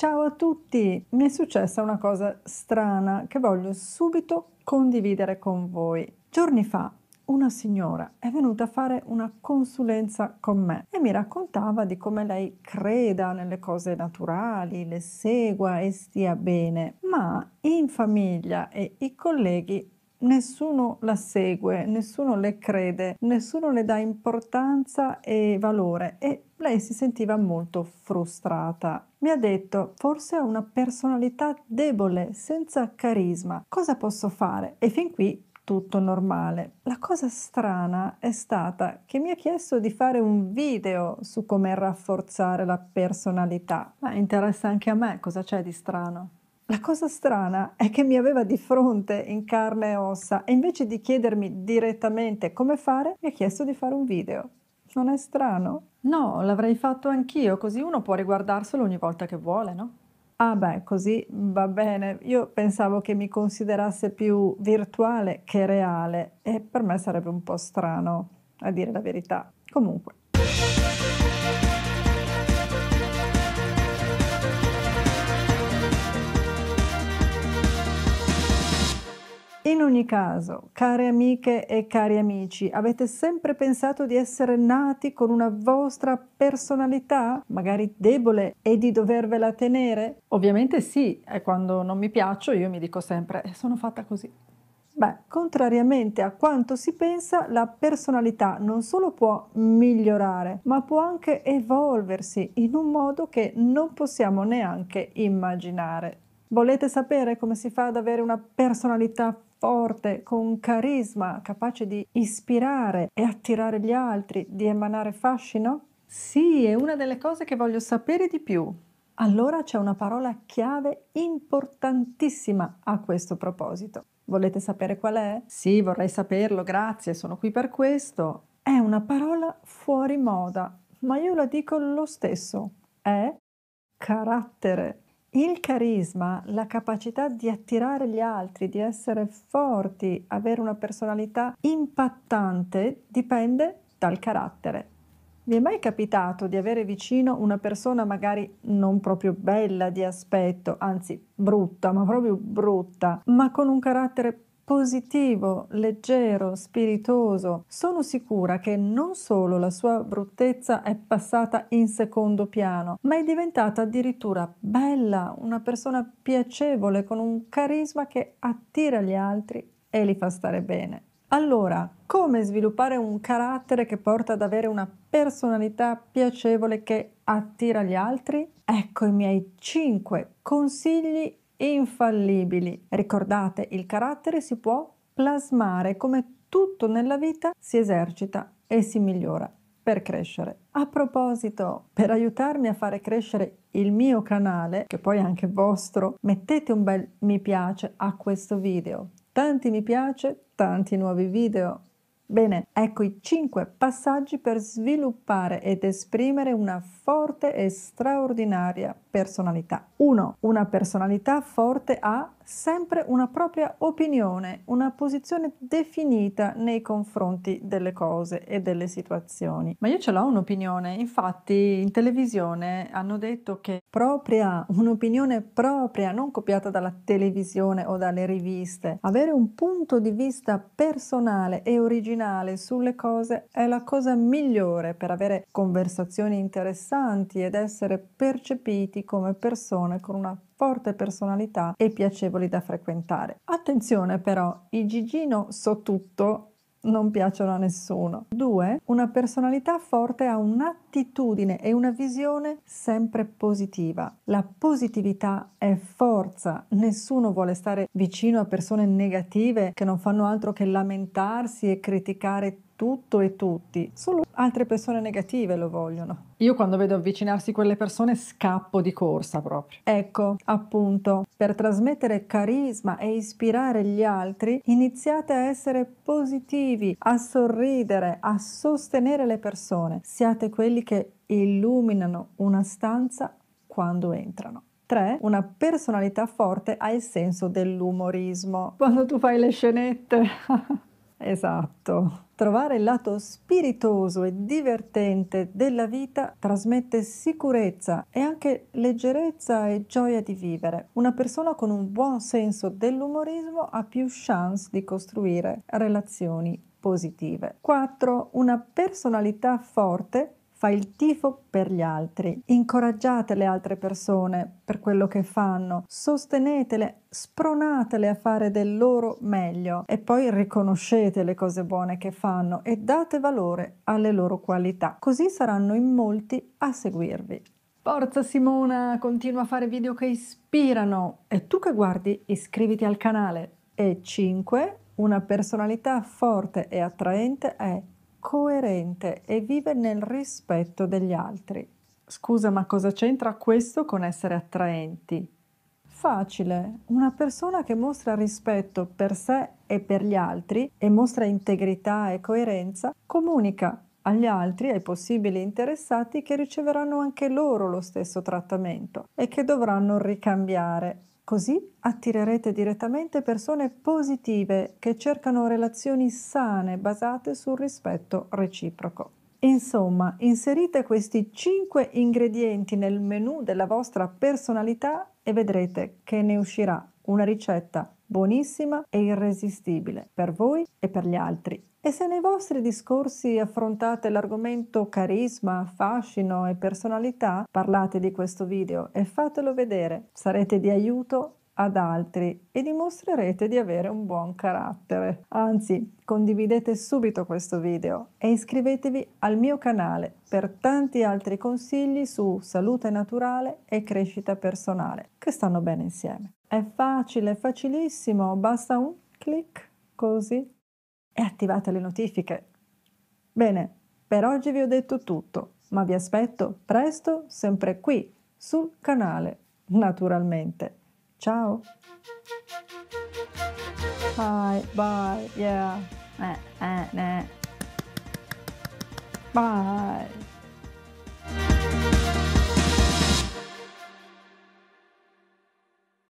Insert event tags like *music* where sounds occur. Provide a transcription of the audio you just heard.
Ciao a tutti! Mi è successa una cosa strana che voglio subito condividere con voi. Giorni fa una signora è venuta a fare una consulenza con me e mi raccontava di come lei creda nelle cose naturali, le segua e stia bene, ma in famiglia e i colleghi nessuno la segue, nessuno le crede, nessuno le dà importanza e valore e lei si sentiva molto frustrata. Mi ha detto, forse ho una personalità debole, senza carisma, cosa posso fare? E fin qui tutto normale. La cosa strana è stata che mi ha chiesto di fare un video su come rafforzare la personalità, ma interessa anche a me cosa c'è di strano. La cosa strana è che mi aveva di fronte in carne e ossa e invece di chiedermi direttamente come fare, mi ha chiesto di fare un video. Non è strano? No, l'avrei fatto anch'io, così uno può riguardarselo ogni volta che vuole, no? Ah beh, così va bene. Io pensavo che mi considerasse più virtuale che reale e per me sarebbe un po' strano, a dire la verità. Comunque. In ogni caso, care amiche e cari amici, avete sempre pensato di essere nati con una vostra personalità, magari debole, e di dovervela tenere? Ovviamente sì, e quando non mi piaccio io mi dico sempre, eh, sono fatta così. Beh, contrariamente a quanto si pensa, la personalità non solo può migliorare, ma può anche evolversi in un modo che non possiamo neanche immaginare. Volete sapere come si fa ad avere una personalità forte, con un carisma capace di ispirare e attirare gli altri, di emanare fascino? Sì, è una delle cose che voglio sapere di più. Allora c'è una parola chiave importantissima a questo proposito. Volete sapere qual è? Sì, vorrei saperlo, grazie, sono qui per questo. È una parola fuori moda, ma io la dico lo stesso. È carattere. Il carisma, la capacità di attirare gli altri, di essere forti, avere una personalità impattante, dipende dal carattere. Vi è mai capitato di avere vicino una persona magari non proprio bella di aspetto, anzi brutta, ma proprio brutta, ma con un carattere positivo, leggero, spiritoso. Sono sicura che non solo la sua bruttezza è passata in secondo piano, ma è diventata addirittura bella, una persona piacevole con un carisma che attira gli altri e li fa stare bene. Allora, come sviluppare un carattere che porta ad avere una personalità piacevole che attira gli altri? Ecco i miei 5 consigli infallibili. Ricordate, il carattere si può plasmare come tutto nella vita si esercita e si migliora per crescere. A proposito, per aiutarmi a fare crescere il mio canale, che poi è anche vostro, mettete un bel mi piace a questo video. Tanti mi piace, tanti nuovi video. Bene, ecco i 5 passaggi per sviluppare ed esprimere una forte e straordinaria personalità. 1. una personalità forte ha sempre una propria opinione, una posizione definita nei confronti delle cose e delle situazioni. Ma io ce l'ho un'opinione, infatti in televisione hanno detto che propria, un'opinione propria, non copiata dalla televisione o dalle riviste, avere un punto di vista personale e originale sulle cose è la cosa migliore per avere conversazioni interessanti ed essere percepiti come persone con una forte personalità e piacevoli da frequentare. Attenzione però, i Gigino so tutto non piacciono a nessuno. 2. Una personalità forte ha un'attitudine e una visione sempre positiva. La positività è forza, nessuno vuole stare vicino a persone negative che non fanno altro che lamentarsi e criticare tutto e tutti, solo altre persone negative lo vogliono. Io quando vedo avvicinarsi quelle persone scappo di corsa proprio. Ecco, appunto, per trasmettere carisma e ispirare gli altri, iniziate a essere positivi, a sorridere, a sostenere le persone. Siate quelli che illuminano una stanza quando entrano. 3. Una personalità forte ha il senso dell'umorismo. Quando tu fai le scenette. *laughs* Esatto. Trovare il lato spiritoso e divertente della vita trasmette sicurezza e anche leggerezza e gioia di vivere. Una persona con un buon senso dell'umorismo ha più chance di costruire relazioni positive. 4. Una personalità forte fa il tifo per gli altri, incoraggiate le altre persone per quello che fanno, sostenetele, spronatele a fare del loro meglio e poi riconoscete le cose buone che fanno e date valore alle loro qualità, così saranno in molti a seguirvi. Forza Simona, continua a fare video che ispirano e tu che guardi iscriviti al canale. E 5. Una personalità forte e attraente è coerente e vive nel rispetto degli altri. Scusa, ma cosa c'entra questo con essere attraenti? Facile, una persona che mostra rispetto per sé e per gli altri e mostra integrità e coerenza comunica agli altri, ai possibili interessati, che riceveranno anche loro lo stesso trattamento e che dovranno ricambiare Così attirerete direttamente persone positive che cercano relazioni sane basate sul rispetto reciproco. Insomma, inserite questi 5 ingredienti nel menu della vostra personalità e vedrete che ne uscirà una ricetta buonissima e irresistibile per voi e per gli altri. E se nei vostri discorsi affrontate l'argomento carisma, fascino e personalità, parlate di questo video e fatelo vedere. Sarete di aiuto ad altri e dimostrerete di avere un buon carattere. Anzi, condividete subito questo video e iscrivetevi al mio canale per tanti altri consigli su salute naturale e crescita personale, che stanno bene insieme. È facile, è facilissimo, basta un clic così e attivate le notifiche. Bene, per oggi vi ho detto tutto, ma vi aspetto presto sempre qui sul canale, naturalmente. Ciao! Bye, bye, yeah. Eh, eh, eh. Bye.